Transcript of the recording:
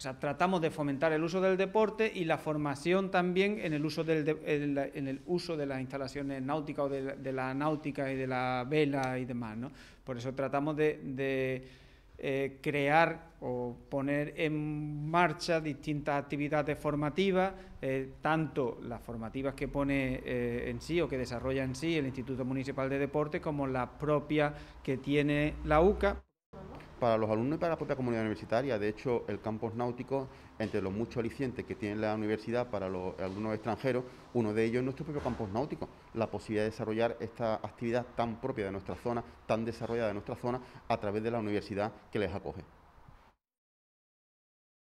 O sea, tratamos de fomentar el uso del deporte y la formación también en el uso, de, uso de las instalaciones náuticas o de la, náutica y de la vela y demás. ¿no? Por eso tratamos de, eh, crear o poner en marcha distintas actividades formativas, eh, tanto las formativas que pone eh, en sí o que desarrolla en sí el Instituto Municipal de Deporte, como las propias que tiene la UCA para los alumnos y para la propia comunidad universitaria. De hecho, el campus náutico, entre los muchos alicientes que tiene la universidad para los alumnos extranjeros, uno de ellos es nuestro propio campus náutico, la posibilidad de desarrollar esta actividad tan propia de nuestra zona, tan desarrollada de nuestra zona, a través de la universidad que les acoge.